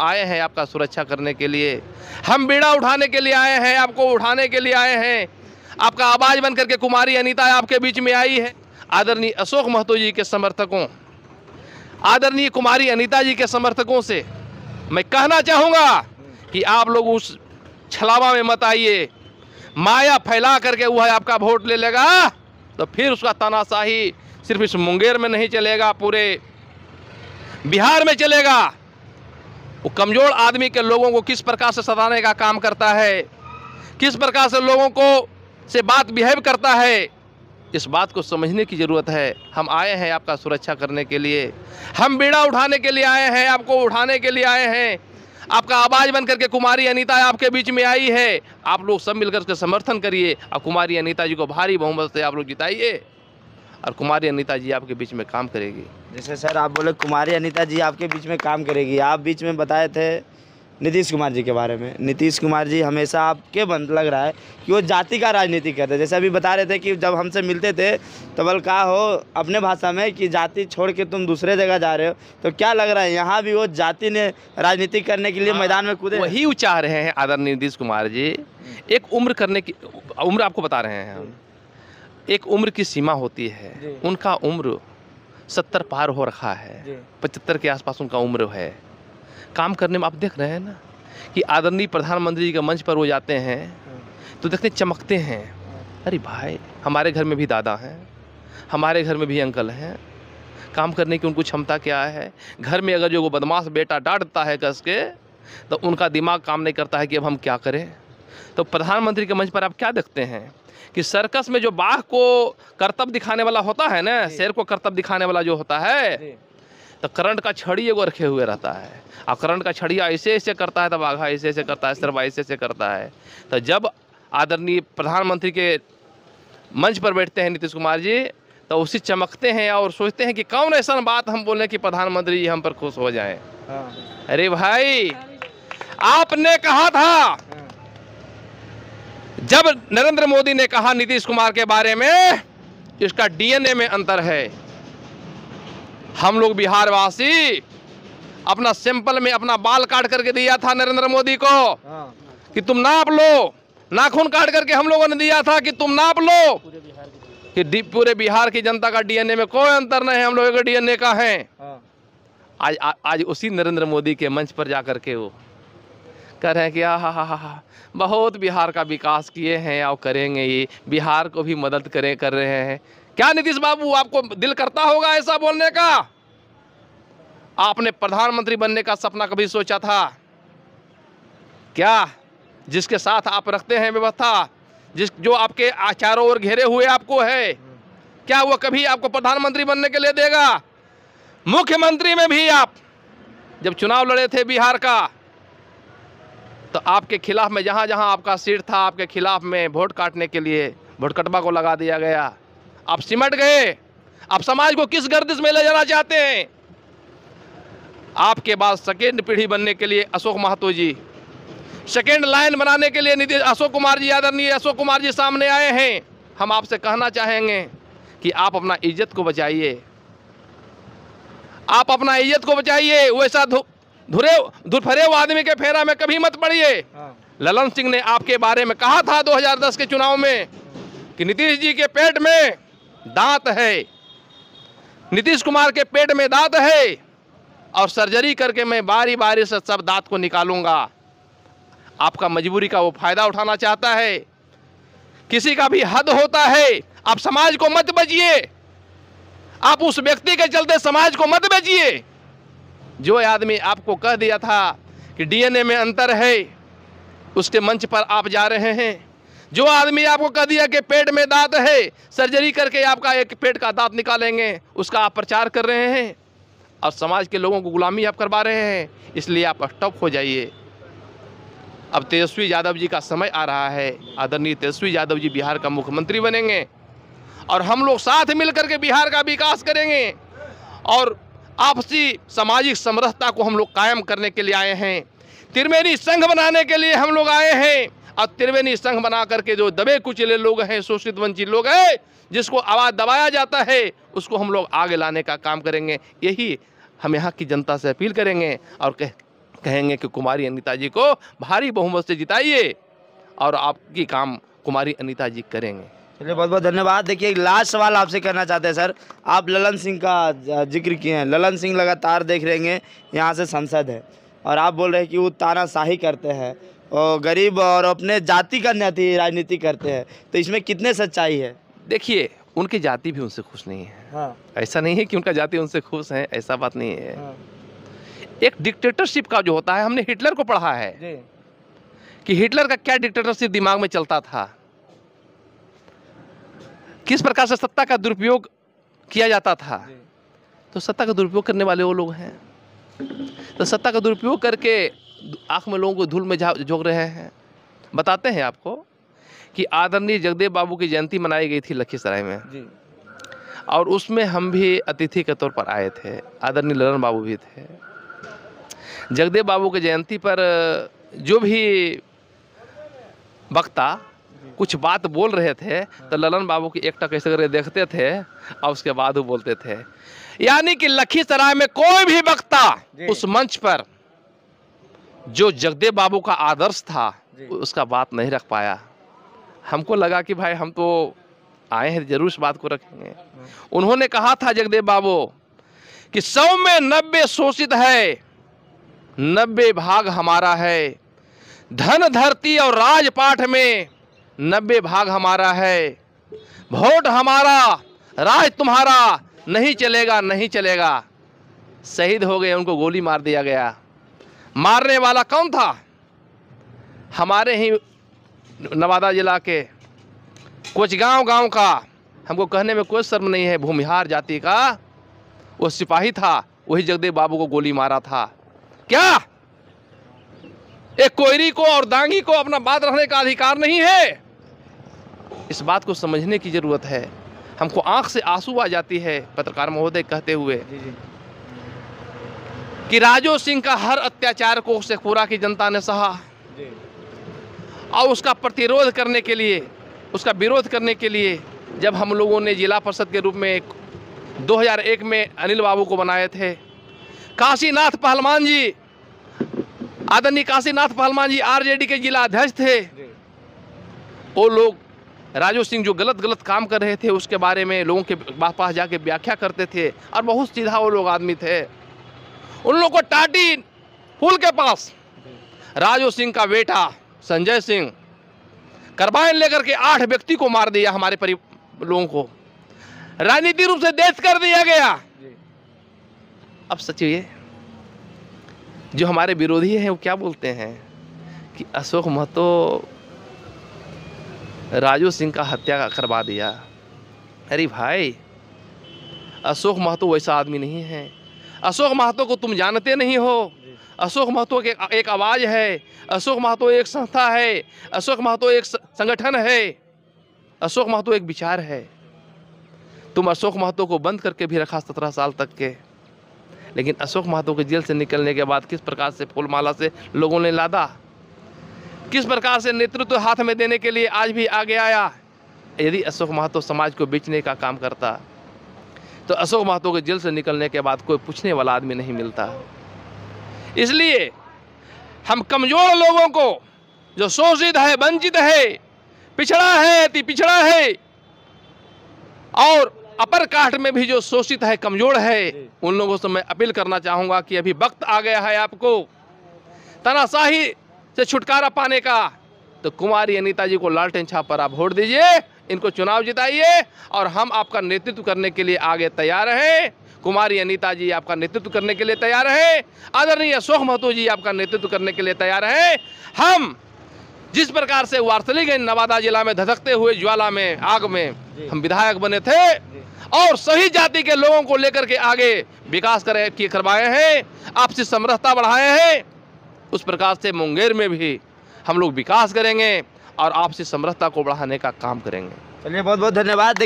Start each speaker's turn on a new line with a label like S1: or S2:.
S1: आए हैं आपका सुरक्षा करने के लिए हम बीड़ा उठाने के लिए आए हैं आपको उठाने के लिए आए हैं आपका आवाज बन करके कुमारी अनिता आपके बीच में आई है आदरणीय अशोक महतो जी के समर्थकों आदरणीय कुमारी अनिता जी के समर्थकों से मैं कहना चाहूँगा कि आप लोग उस छलावा में मत आइए माया फैला करके वह आपका वोट ले लेगा तो फिर उसका तानाशाही सिर्फ इस मुंगेर में नहीं चलेगा पूरे बिहार में चलेगा वो कमज़ोर आदमी के लोगों को किस प्रकार से सताने का काम करता है किस प्रकार से लोगों को से बात बिहेव करता है इस बात को समझने की ज़रूरत है हम आए हैं आपका सुरक्षा करने के लिए हम बेड़ा उठाने के लिए आए हैं आपको उठाने के लिए आए हैं आपका आवाज़ बन करके कुमारी अनीता आपके बीच में आई है आप लोग सब मिलकर उसके समर्थन करिए और कुमारी अनीता जी को भारी बहुमत से आप लोग जिताइए और कुमारी अनिता जी आपके बीच में काम करेगी जैसे सर आप बोले कुमारी अनिता जी आपके बीच में काम करेगी आप बीच में बताए थे नीतीश कुमार जी के बारे में नीतीश कुमार जी हमेशा आपके बन लग रहा है कि वो जाति का राजनीति करते हैं जैसे अभी बता रहे थे कि जब हमसे मिलते थे तो बल कहा हो अपने भाषा में कि जाति छोड़ के तुम दूसरे जगह जा रहे हो तो क्या लग रहा है यहाँ भी वो जाति ने राजनीति करने के लिए आ, हाँ, मैदान में कूदे वही चाह रहे हैं आदरणीय नीतीश कुमार जी एक उम्र करने की उम्र आपको बता रहे हैं हम एक उम्र की सीमा होती है उनका उम्र सत्तर पार हो रखा है पचहत्तर के आसपास उनका उम्र है काम करने में आप देख रहे हैं ना कि आदरणीय प्रधानमंत्री जी के मंच पर वो जाते हैं हाँ। तो देखते चमकते हैं हाँ। अरे भाई हमारे घर में भी दादा हैं हमारे घर में भी अंकल हैं काम करने की उनको क्षमता क्या है घर में अगर जो वो बदमाश बेटा डांटता है कस के तो उनका दिमाग काम नहीं करता है कि अब हम क्या करें तो प्रधानमंत्री के मंच पर आप क्या देखते हैं कि सर्कस में जो बाघ को करतब दिखाने वाला होता है ना शेर को करतब दिखाने वाला जो होता है तो करंट का छड़ी एगो रखे हुए रहता है और करंट का छड़िया ऐसे ऐसे करता है तो बाघा ऐसे ऐसे करता है सरवा ऐसे ऐसे करता है तो जब आदरणीय प्रधानमंत्री के मंच पर बैठते हैं नीतीश कुमार जी तो उसी चमकते हैं और सोचते हैं कि कौन ऐसा बात हम बोलें कि प्रधानमंत्री जी हम पर खुश हो जाएं हाँ। अरे भाई आपने कहा था जब नरेंद्र मोदी ने कहा नीतीश कुमार के बारे में इसका डीएनए में अंतर है हम लोग बिहारवासी अपना सैंपल में अपना बाल काट करके दिया था नरेंद्र मोदी को हाँ। कि तुम नाप लो नाखून काट करके हम लोगों ने दिया था कि तुम नाप लो कि पूरे बिहार की जनता का डीएनए में कोई अंतर नहीं है हम लोगों के डीएनए का है हाँ। आज आज उसी नरेंद्र मोदी के मंच पर जाकर के वो कह रहे हैं कि हा हा हा बहुत बिहार का विकास किए हैं और करेंगे ये बिहार को भी मदद करें कर रहे हैं क्या नीतीश बाबू आपको दिल करता होगा ऐसा बोलने का आपने प्रधानमंत्री बनने का सपना कभी सोचा था क्या जिसके साथ आप रखते हैं व्यवस्था जिस जो आपके आचारों ओर घेरे हुए आपको है क्या वो कभी आपको प्रधानमंत्री बनने के लिए देगा मुख्यमंत्री में भी आप जब चुनाव लड़े थे बिहार का तो आपके खिलाफ में जहाँ जहाँ आपका सीट था आपके खिलाफ में वोट काटने के लिए वोट कटबा को लगा दिया गया आप सिमट गए आप समाज को किस गर्दिश में ले जाना चाहते हैं आपके बाद सेकेंड पीढ़ी बनने के लिए अशोक महतो जी सेकेंड लाइन बनाने के लिए नीतीश अशोक कुमार जी आदरणीय अशोक कुमार जी सामने आए हैं हम आपसे कहना चाहेंगे कि आप अपना इज्जत को बचाइए आप अपना इज्जत को बचाइए वैसा धुरे दुरफरे आदमी के फेरा में कभी मत पड़िए हाँ। ललन सिंह ने आपके बारे में कहा था 2010 के चुनाव में कि नीतीश जी के पेट में दांत है नीतीश कुमार के पेट में दांत है और सर्जरी करके मैं बारी बारी से सब दांत को निकालूंगा आपका मजबूरी का वो फायदा उठाना चाहता है किसी का भी हद होता है आप समाज को मत बजिए आप उस व्यक्ति के चलते समाज को मत बजिए जो आदमी आपको कह दिया था कि डीएनए में अंतर है उसके मंच पर आप जा रहे हैं जो आदमी आपको कह दिया कि पेट में दांत है सर्जरी करके आपका एक पेट का दांत निकालेंगे उसका आप प्रचार कर रहे हैं और समाज के लोगों को गुलामी आप करवा रहे हैं इसलिए आप स्टॉप हो जाइए अब तेजस्वी यादव जी का समय आ रहा है आदरणीय तेजस्वी यादव जी बिहार का मुख्यमंत्री बनेंगे और हम लोग साथ मिलकर के बिहार का विकास करेंगे और आपसी सामाजिक समरसता को हम लोग कायम करने के लिए आए हैं त्रिवेणी संघ बनाने के लिए हम लोग आए हैं और त्रिवेणी संघ बना करके जो दबे कुचले लोग हैं शोषित वंचित लोग हैं जिसको आवाज़ दबाया जाता है उसको हम लोग आगे लाने का काम करेंगे यही हम यहाँ की जनता से अपील करेंगे और कह, कहेंगे कि कुमारी अनिता जी को भारी बहुमत से जिताइए और आपकी काम कुमारी अनिता जी करेंगे चलिए बहुत बहुत धन्यवाद देखिए लास्ट सवाल आपसे करना चाहते हैं सर आप ललन सिंह का जिक्र किए हैं ललन सिंह लगातार देख रहे हैं यहाँ से सांसद है और आप बोल रहे हैं कि वो तानाशाही करते हैं और गरीब और अपने जाति का न्याति राजनीति करते हैं तो इसमें कितने सच्चाई है देखिए उनकी जाति भी उनसे खुश नहीं है हाँ। ऐसा नहीं है कि उनका जाति उनसे खुश है ऐसा बात नहीं है हाँ। एक डिक्टेटरशिप का जो होता है हमने हिटलर को पढ़ा है कि हिटलर का क्या डिक्टेटरशिप दिमाग में चलता था किस प्रकार से सत्ता का दुरुपयोग किया जाता था तो सत्ता का दुरुपयोग करने वाले वो लोग हैं तो सत्ता का दुरुपयोग करके आँख में लोगों को धूल में झोंक रहे हैं बताते हैं आपको कि आदरणीय जगदेव बाबू की जयंती मनाई गई थी लखीसराय में और उसमें हम भी अतिथि के तौर पर आए थे आदरणीय ललन बाबू भी थे जगदेव बाबू की जयंती पर जो भी वक्ता कुछ बात बोल रहे थे तो हाँ। ललन बाबू की एकटा कैसे करके देखते थे और उसके बाद वो बोलते थे यानी कि लखीसराय में कोई भी वक्ता उस मंच पर जो जगदेव बाबू का आदर्श था उसका बात नहीं रख पाया हमको लगा कि भाई हम तो आए हैं जरूर इस बात को रखेंगे हाँ। उन्होंने कहा था जगदेव बाबू कि सौ में नब्बे शोषित है नब्बे भाग हमारा है धन धरती और राजपाठ में नब्बे भाग हमारा है वोट हमारा राज तुम्हारा नहीं चलेगा नहीं चलेगा शहीद हो गए उनको गोली मार दिया गया मारने वाला कौन था हमारे ही नवादा ज़िला के कुछ गांव गांव का हमको कहने में कोई शर्म नहीं है भूमिहार जाति का वो सिपाही था वही जगदेव बाबू को गोली मारा था क्या एक कोयरी को और दांगी को अपना बात रखने का अधिकार नहीं है इस बात को समझने की ज़रूरत है हमको आंख से आंसू आ जाती है पत्रकार महोदय कहते हुए कि राजो सिंह का हर अत्याचार को शेखपुरा की जनता ने सहा और उसका प्रतिरोध करने के लिए उसका विरोध करने के लिए जब हम लोगों ने जिला परिषद के रूप में 2001 में अनिल बाबू को बनाए थे काशीनाथ पहलवान जी आदरणीय काशीनाथ पहलवान जी आरजेडी के जिला अध्यक्ष थे वो लोग राजू सिंह जो गलत गलत काम कर रहे थे उसके बारे में लोगों के पास जाके व्याख्या करते थे और बहुत सीधा वो लोग आदमी थे उन लोग को टाटी फूल के पास राजू सिंह का बेटा संजय सिंह करबाइन लेकर के आठ व्यक्ति को मार दिया हमारे परि लोगों को राजनीति रूप से देश कर दिया गया अब सचिव जो हमारे विरोधी हैं वो क्या बोलते हैं कि अशोक महतो राजू सिंह का हत्या करवा दिया अरे भाई अशोक महतो वैसा आदमी नहीं है अशोक महतो को तुम जानते नहीं हो अशोक महतो के एक आवाज़ है अशोक महतो एक संस्था है अशोक महतो एक संगठन है अशोक महतो एक विचार है तुम अशोक महतो को बंद करके भी रखा सत्रह साल तक के लेकिन अशोक महतो के जेल से निकलने के बाद किस प्रकार से फूलमाला से लोगों ने लादा किस प्रकार से नेतृत्व हाथ में देने के लिए आज भी आगे आया यदि अशोक महतो समाज को बेचने का काम करता तो अशोक महतो के जेल से निकलने के बाद कोई पूछने वाला आदमी नहीं मिलता इसलिए हम कमज़ोर लोगों को जो शोषित है वंचित है पिछड़ा है अति पिछड़ा है और अपर कास्ट में भी जो शोषित है कमज़ोर है उन लोगों से मैं अपील करना चाहूंगा कि अभी वक्त आ गया है आपको तनाशाही से छुटकारा पाने का तो कुमारी अनिता जी को लालटेन छाप पर आप वोट दीजिए इनको चुनाव जिताइए और हम आपका नेतृत्व करने के लिए आगे तैयार हैं कुमारी अनिता जी आपका नेतृत्व करने के लिए तैयार हैं आदरणीय अशोक महतो जी आपका नेतृत्व करने के लिए तैयार हैं हम जिस प्रकार से वार्सलीगंज नवादा जिला में धधकते हुए ज्वाला में आग में हम विधायक बने थे और सही जाति के लोगों को लेकर के आगे विकास करे करवाए हैं आपसी समरसता बढ़ाए हैं उस प्रकार से मुंगेर में भी हम लोग विकास करेंगे और आपसी समरसता को बढ़ाने का काम करेंगे चलिए बहुत बहुत धन्यवाद